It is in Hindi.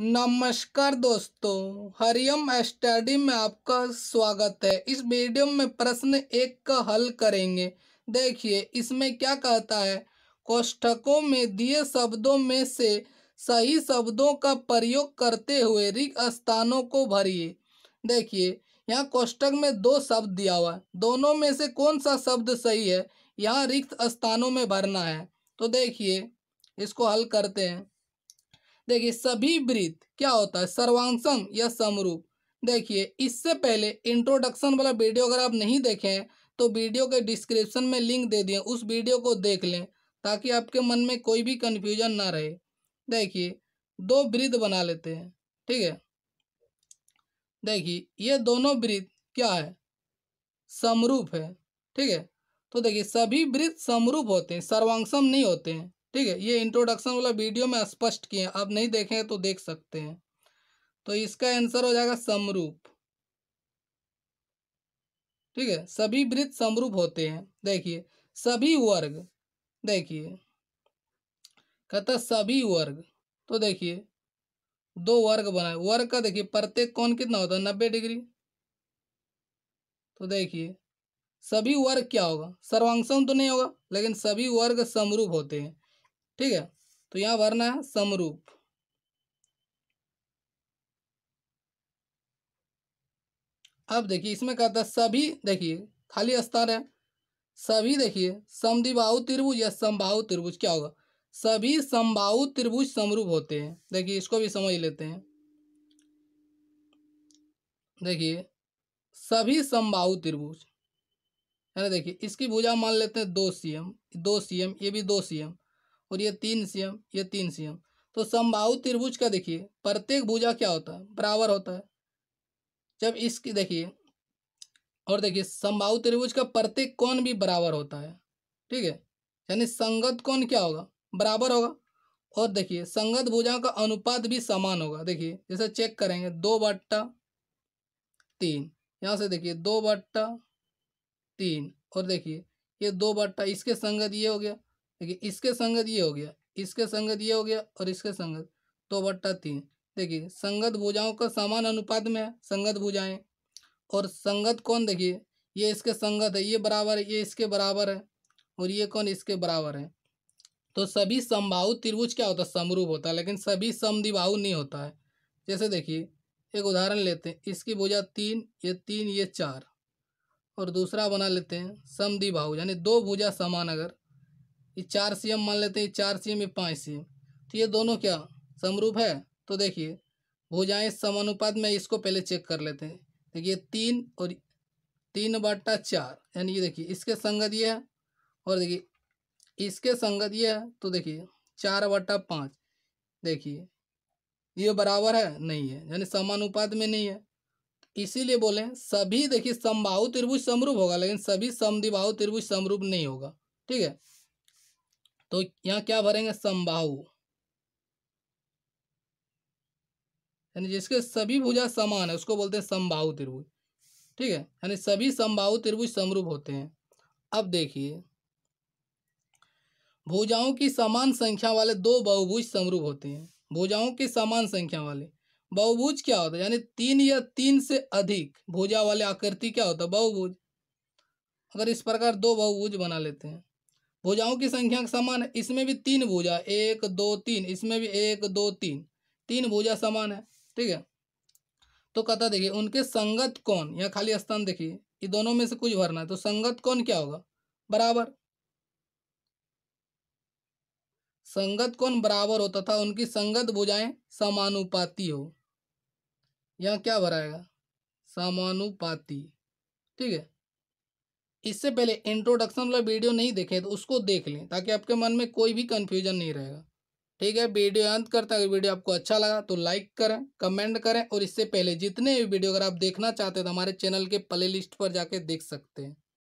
नमस्कार दोस्तों हरियम स्टडी में आपका स्वागत है इस वीडियो में प्रश्न एक का हल करेंगे देखिए इसमें क्या कहता है कोष्ठकों में दिए शब्दों में से सही शब्दों का प्रयोग करते हुए रिक्त स्थानों को भरिए देखिए यहाँ कोष्ठक में दो शब्द दिया हुआ है दोनों में से कौन सा शब्द सही है यहाँ रिक्त स्थानों में भरना है तो देखिए इसको हल करते हैं देखिए सभी वृत्त क्या होता है सर्वांशम या समरूप देखिए इससे पहले इंट्रोडक्शन वाला वीडियो अगर आप नहीं देखें तो वीडियो के डिस्क्रिप्शन में लिंक दे दिए उस वीडियो को देख लें ताकि आपके मन में कोई भी कन्फ्यूजन ना रहे देखिए दो वृद्ध बना लेते हैं ठीक है देखिए ये दोनों वृत्त क्या है समरूप है ठीक है तो देखिए सभी वृत्त समरूप होते हैं सर्वांगसम नहीं होते हैं ठीक है ये इंट्रोडक्शन वाला वीडियो में स्पष्ट किए आप नहीं देखें तो देख सकते हैं तो इसका आंसर हो जाएगा समरूप ठीक है सभी वृत्त समरूप होते हैं देखिए सभी वर्ग देखिए कहता सभी वर्ग तो देखिए दो वर्ग बनाए वर्ग का देखिए प्रत्येक कौन कितना होता है नब्बे डिग्री तो देखिए सभी वर्ग क्या होगा सर्वांगसम तो नहीं होगा लेकिन सभी वर्ग समरूप होते हैं ठीक है तो यहां भरना है समरूप अब देखिए इसमें कहता है सभी देखिए खाली स्तर है सभी देखिए समदिबाहु त्रिभुज या संभाव त्रिभुज क्या होगा सभी संभाव त्रिभुज समरूप होते हैं देखिए इसको भी समझ लेते हैं देखिए सभी संभाव त्रिभुज है ना देखिए इसकी भुजा मान लेते हैं दो सी एम दो सीएम ये भी दो सी एम और ये तीन सी एम ये तीन सी एम तो समबाहु त्रिभुज का देखिए प्रत्येक भुजा क्या होता है बराबर होता है जब इसकी देखिए और देखिए समबाहु त्रिभुज का प्रत्येक कोण भी बराबर होता है ठीक है यानी संगत कोण क्या होगा बराबर होगा और देखिए संगत भुजाओं का अनुपात भी समान होगा देखिए जैसे चेक करेंगे दो बट्टा तीन यहाँ से देखिए दो बट्टा तीन और देखिए ये दो बट्टा इसके संगत ये हो गया देखिए इसके संगत ये हो गया इसके संगत ये हो गया और इसके संगत तो बट्टा तीन देखिए संगत भुजाओं का समान अनुपात में है संगत भुजाएं और संगत कौन देखिए ये इसके संगत है ये बराबर है ये इसके बराबर है और ये कौन इसके बराबर है तो सभी संभाव त्रिभुज क्या होता है समरूप होता है लेकिन सभी समदिबाहु नहीं होता है जैसे देखिए एक उदाहरण लेते हैं इसकी भुजा तीन ये तीन ये चार और दूसरा बना लेते हैं समदिबाहु यानी दो भुजा समान अगर ये चार सी मान लेते हैं चार सी ये पाँच सी तो ये दोनों क्या समरूप है तो देखिए जाए समानुपात में इसको पहले चेक कर लेते हैं देखिए तीन और तीन बट्टा चार यानी ये देखिए इसके संगत ये है और देखिए इसके संगत ये है तो देखिए चार बट्टा पाँच देखिए ये बराबर है नहीं है यानी समानुपात में नहीं है इसीलिए बोले सभी देखिए समबाहु त्रिभुज समरूप होगा लेकिन सभी समदिबाहु त्रिभुज समरूप नहीं होगा ठीक है तो यहाँ क्या भरेंगे समबाहु यानी जिसके सभी भुजा समान है उसको बोलते हैं समबाहु त्रिभुज ठीक है यानी सभी समबाहु त्रिभुज समरूप होते हैं अब देखिए भुजाओं की समान संख्या वाले दो बहुभुज समरूप होते हैं भुजाओं की समान संख्या वाले बहुभुज क्या होता है यानी तीन या तीन से अधिक भुजा वाले आकृति क्या होता है बहुभुज अगर इस प्रकार दो बहुभुज बना लेते हैं भुजाओं की संख्या समान है इसमें भी तीन भुजा एक दो तीन इसमें भी एक दो तीन तीन भुजा समान है ठीक है तो कथा देखिए उनके संगत कौन या खाली स्थान देखिए ये दोनों में से कुछ भरना है तो संगत कौन क्या होगा बराबर संगत कौन बराबर होता था उनकी संगत भुजाएं समानुपाती हो यहाँ क्या भराएगा समानुपाती ठीक है इससे पहले इंट्रोडक्शन वाला वीडियो नहीं देखें तो उसको देख लें ताकि आपके मन में कोई भी कन्फ्यूजन नहीं रहेगा ठीक है वीडियो अंत करता अगर वीडियो आपको अच्छा लगा तो लाइक करें कमेंट करें और इससे पहले जितने भी वीडियो अगर आप देखना चाहते हैं तो हमारे चैनल के प्ले लिस्ट पर जाके देख सकते हैं